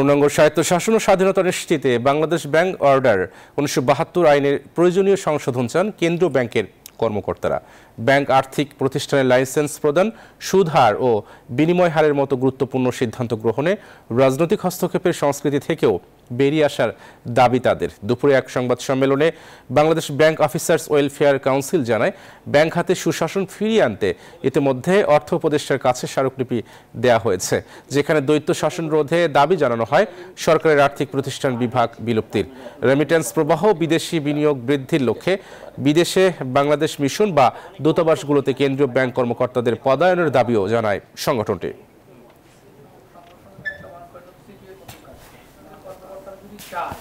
পূর্ণাঙ্গ স্বায়ত্তশাসন ও স্বাধীনতা নিশ্চিতে বাংলাদেশ ব্যাংক অর্ডার উনিশশো বাহাত্তর আইনের প্রয়োজনীয় সংশোধন চান কেন্দ্রীয় ব্যাংকের কর্মকর্তারা ব্যাংক আর্থিক প্রতিষ্ঠানের লাইসেন্স প্রদান সুদহার ও বিনিময় হারের মতো গুরুত্বপূর্ণ সিদ্ধান্ত গ্রহণে রাজনৈতিক হস্তক্ষেপের সংস্কৃতি থেকেও বেরিয়ে আসার দাবি তাদের দুপুরে এক সংবাদ সম্মেলনে Bangladesh bank officers welfare council জানায় ব্যাংক হাতে সুশাসন ফিরিয়ে আনতে ইতিমধ্যে অর্থ উপদেষ্টার কাছে স্মারকলিপি দেওয়া হয়েছে যেখানে দ্বৈত শাসন রোধে দাবি জানানো হয় সরকারের আর্থিক প্রতিষ্ঠান বিভাগ বিলুপ্তির রেমিটেন্স প্রবাহ বিদেশি বিনিয়োগ বৃদ্ধির লক্ষ্যে বিদেশে বাংলাদেশ মিশন বা দূতাবাসগুলোতে কেন্দ্রীয় ব্যাংক কর্মকর্তাদের পদায়নের দাবিও জানায় সংগঠনটি shot.